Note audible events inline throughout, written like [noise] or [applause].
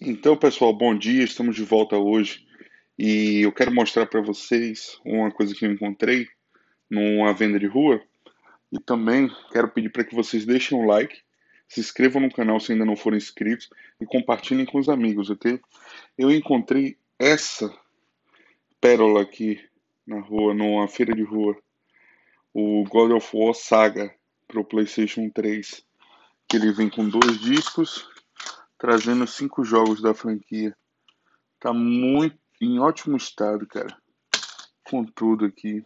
Então, pessoal, bom dia. Estamos de volta hoje e eu quero mostrar para vocês uma coisa que eu encontrei numa venda de rua. E também quero pedir para que vocês deixem um like, se inscrevam no canal se ainda não forem inscritos e compartilhem com os amigos, ok? Eu encontrei essa pérola aqui na rua, numa feira de rua, o God of War Saga para o PlayStation 3, que ele vem com dois discos trazendo cinco jogos da franquia. Tá muito em ótimo estado, cara. Com tudo aqui.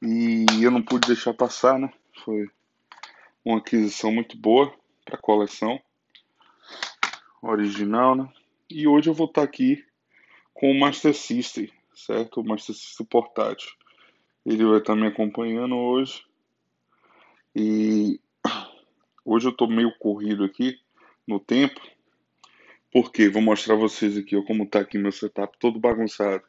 E eu não pude deixar passar, né? Foi uma aquisição muito boa para coleção. Original, né? E hoje eu vou estar tá aqui com o Master System, certo? O Master System portátil. Ele vai estar tá me acompanhando hoje. E [clears throat] hoje eu tô meio corrido aqui no tempo. Porque vou mostrar vocês aqui como tá aqui meu setup todo bagunçado.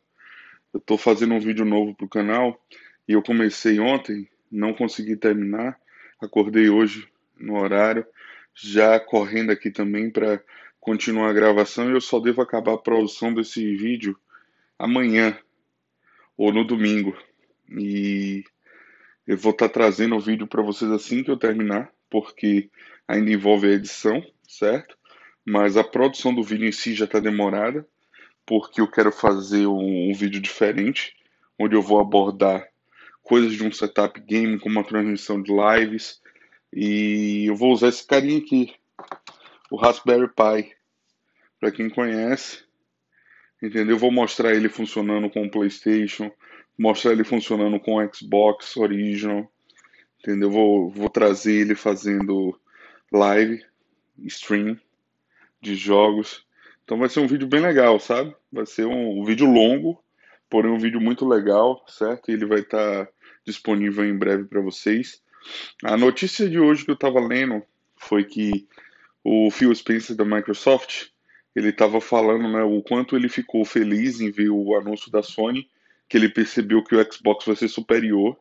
Eu tô fazendo um vídeo novo pro canal e eu comecei ontem, não consegui terminar. Acordei hoje no horário, já correndo aqui também para continuar a gravação e eu só devo acabar a produção desse vídeo amanhã ou no domingo. E eu vou estar tá trazendo o vídeo para vocês assim que eu terminar, porque ainda envolve a edição certo? Mas a produção do vídeo em si já está demorada, porque eu quero fazer um, um vídeo diferente, onde eu vou abordar coisas de um setup game, como a transmissão de lives, e eu vou usar esse carinha aqui, o Raspberry Pi, para quem conhece, entendeu? Eu vou mostrar ele funcionando com o PlayStation, mostrar ele funcionando com o Xbox Original, entendeu? Vou, vou trazer ele fazendo live, stream de jogos. Então vai ser um vídeo bem legal, sabe? Vai ser um, um vídeo longo, porém um vídeo muito legal, certo? E ele vai estar tá disponível em breve para vocês. A notícia de hoje que eu estava lendo foi que o Phil Spencer da Microsoft ele estava falando né, o quanto ele ficou feliz em ver o anúncio da Sony, que ele percebeu que o Xbox vai ser superior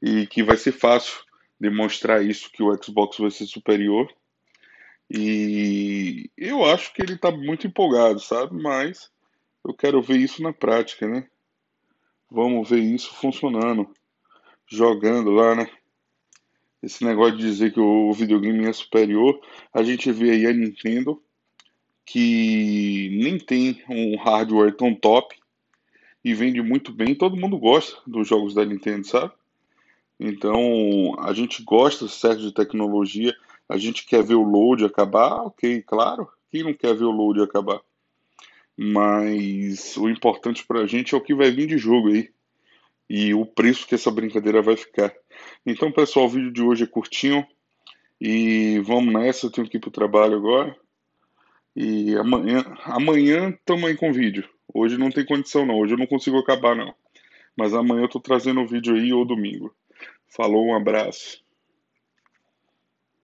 e que vai ser fácil demonstrar isso que o Xbox vai ser superior e eu acho que ele está muito empolgado, sabe? Mas eu quero ver isso na prática, né? Vamos ver isso funcionando, jogando lá, né? Esse negócio de dizer que o videogame é superior, a gente vê aí a Nintendo que nem tem um hardware tão top e vende muito bem. Todo mundo gosta dos jogos da Nintendo, sabe? Então a gente gosta certo de tecnologia, a gente quer ver o load acabar, ok, claro. Quem não quer ver o load acabar? Mas o importante para a gente é o que vai vir de jogo aí e o preço que essa brincadeira vai ficar. Então, pessoal, o vídeo de hoje é curtinho e vamos nessa. Eu tenho que ir pro trabalho agora. E amanhã, amanhã tamo aí com vídeo. Hoje não tem condição não, hoje eu não consigo acabar não. Mas amanhã eu tô trazendo o vídeo aí ou domingo. Falou, um abraço.